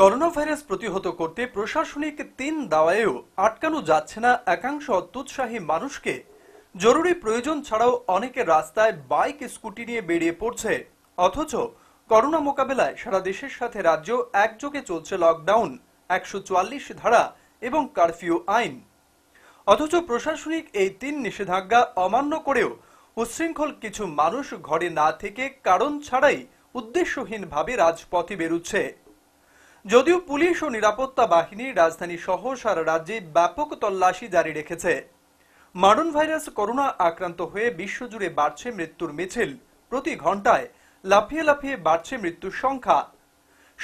corona virus প্রতিহত করতে প্রশাসনিক তিন দাওয়ায়ও আটকানো যাচ্ছে না একাংশ অত্যুৎসাহী মানুষকে জরুরি প্রয়োজন ছাড়াও অনেকে রাস্তায় বাইক স্কুটি নিয়ে বেরিয়ে পড়ছে অথচ করোনা মোকাবেলায় সারা দেশের সাথে রাজ্য একযোগে চলছে লকডাউন একশো ধারা এবং কারফিউ আইন অথচ প্রশাসনিক এই তিন নিষেধাজ্ঞা অমান্য করেও উচ্ছৃঙ্খল কিছু মানুষ ঘরে না থেকে কারণ ছাড়াই উদ্দেশ্যহীনভাবে রাজপথে বেরুচ্ছে যদিও পুলিশ ও নিরাপত্তা বাহিনী রাজধানী সহ সারা রাজ্যে ব্যাপক তল্লাশি জারি রেখেছে মারণ ভাইরাস করোনা আক্রান্ত হয়ে বিশ্বজুড়ে বাড়ছে মৃত্যুর মিছিল প্রতি ঘন্টায় লাফিয়ে লাফিয়ে বাড়ছে মৃত্যুর সংখ্যা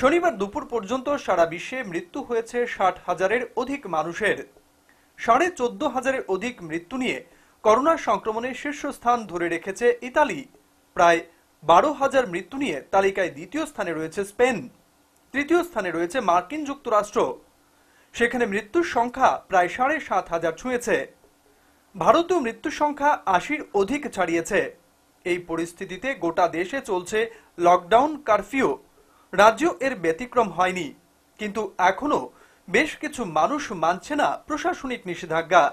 শনিবার দুপুর পর্যন্ত সারা বিশ্বে মৃত্যু হয়েছে ষাট হাজারের অধিক মানুষের সাড়ে চোদ্দ হাজারের অধিক মৃত্যু নিয়ে করোনা সংক্রমণের শীর্ষস্থান ধরে রেখেছে ইতালি প্রায় বারো হাজার মৃত্যু নিয়ে তালিকায় দ্বিতীয় স্থানে রয়েছে স্পেন তৃতীয় স্থানে রয়েছে মার্কিন যুক্তরাষ্ট্র সেখানে মৃত্যুর সংখ্যা প্রায় সাড়ে সাত হাজার ছুঁয়েছে ভারতীয় মৃত্যুর সংখ্যা আশির অধিক ছাড়িয়েছে এই পরিস্থিতিতে গোটা দেশে চলছে লকডাউন কারফিউ রাজ্য এর ব্যতিক্রম হয়নি কিন্তু এখনও বেশ কিছু মানুষ মানছে না প্রশাসনিক নিষেধাজ্ঞা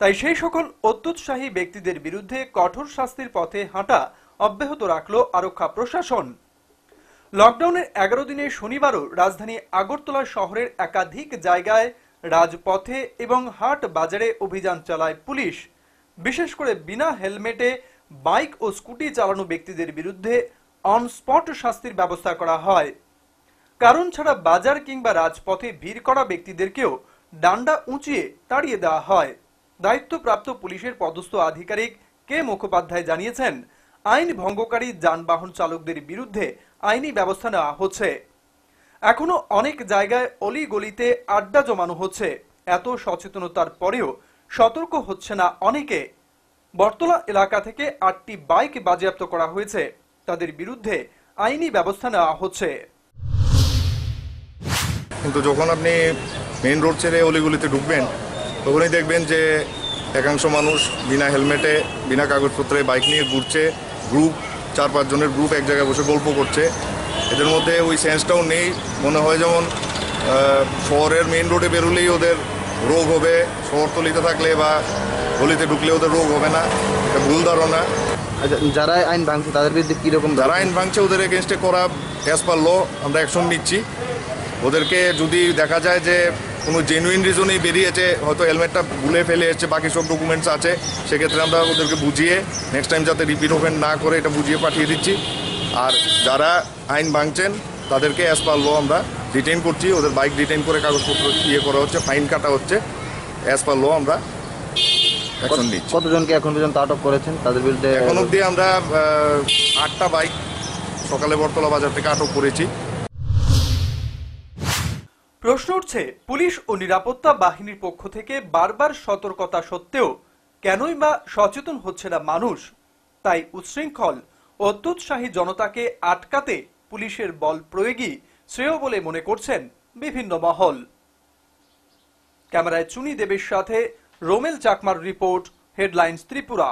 তাই সেই সকল অত্যুৎসাহী ব্যক্তিদের বিরুদ্ধে কঠোর শাস্তির পথে হাঁটা অব্যাহত রাখল আরক্ষা প্রশাসন লকডাউনের এগারো দিনে শনিবারও রাজধানী আগরতলা শহরের একাধিক জায়গায় রাজপথে এবং হাট বাজারে অভিযান চালায় পুলিশ বিশেষ করে বিনা হেলমেটে বাইক ও স্কুটি চালানো ব্যক্তিদের বিরুদ্ধে অনস্পট শাস্তির ব্যবস্থা করা হয় কারণ ছাড়া বাজার কিংবা রাজপথে ভিড় করা ব্যক্তিদেরকেও ডান্ডা উঁচিয়ে তাড়িয়ে দেওয়া হয় দায়িত্বপ্রাপ্ত পুলিশের পদস্থ আধিকারিক কে মুখোপাধ্যায় জানিয়েছেন আইন ভঙ্গকারী যানবাহন চালকদের বিরুদ্ধে আইনি ব্যবস্থা নেওয়া হচ্ছে এখনো অনেক জায়গায় অলি গলিতে আড্ডা জমানো হচ্ছে এত সচেতনতার পরেও সতর্ক হচ্ছে না অনেকে বর্তলা এলাকা থেকে আটটি বাইক বাজেয়াপ্ত করা হয়েছে তাদের বিরুদ্ধে আইনি ব্যবস্থা নেওয়া হচ্ছে কিন্তু যখন আপনি মেন রোড ছেড়ে অলিগুলিতে ঢুকবেন তখনই দেখবেন যে একাংশ মানুষ বিনা হেলমেটে বিনা কাগজপত্রে বাইক নিয়ে ঘুরছে গ্রুপ চার পাঁচজনের গ্রুপ এক জায়গায় বসে গল্প করছে এদের মধ্যে ওই সেন্সটাও নেই মনে হয় যেমন শহরের মেন রোডে বেরোলেই ওদের রোগ হবে শহরতলিতে থাকলে বা গলিতে ঢুকলে ওদের রোগ হবে না এটা ভুল ধারণা আচ্ছা, যারা আইন ভাঙছে তাদের বিরুদ্ধে কীরকম যারা আইন ভাঙছে ওদের এগেনস্টে করা ক্যাশ পারল আমরা অ্যাকশন নিচ্ছি ওদেরকে যদি দেখা যায় যে কোনো জেনুইন রিজনেই বেরিয়েছে হয়তো হেলমেটটা ভুলে ফেলে এসছে বাকি সব ডকুমেন্টস আছে সেক্ষেত্রে আমরা ওদেরকে বুঝিয়ে নেক্সট টাইম যাতে রিপিট ওভেন না করে এটা বুঝিয়ে পাঠিয়ে দিচ্ছি আর যারা আইন ভাঙছেন তাদেরকে অ্যাজ পার ল আমরা ডিটেইন করছি ওদের বাইক ডিটেইন করে কাগজপত্র ইয়ে করা হচ্ছে ফাইন কাটা হচ্ছে অ্যাজ পার ল আমরা কতজনকে এখন পর্যন্ত আটক করেছেন তাদের বিরুদ্ধে এখন অবধি আমরা আটটা বাইক সকালে বটতলা বাজার থেকে আটক করেছি প্রশ্ন উঠছে পুলিশ ও নিরাপত্তা বাহিনীর পক্ষ থেকে বারবার সতর্কতা সত্ত্বেও কেনই বা সচেতন হচ্ছে না মানুষ তাই উচ্ছৃঙ্খল অদ্যুৎসাহী জনতাকে আটকাতে পুলিশের বল প্রয়োগই শ্রেয় বলে মনে করছেন বিভিন্ন মহল ক্যামেরায় চুনি দেবের সাথে রোমেল চাকমার রিপোর্ট হেডলাইন্স ত্রিপুরা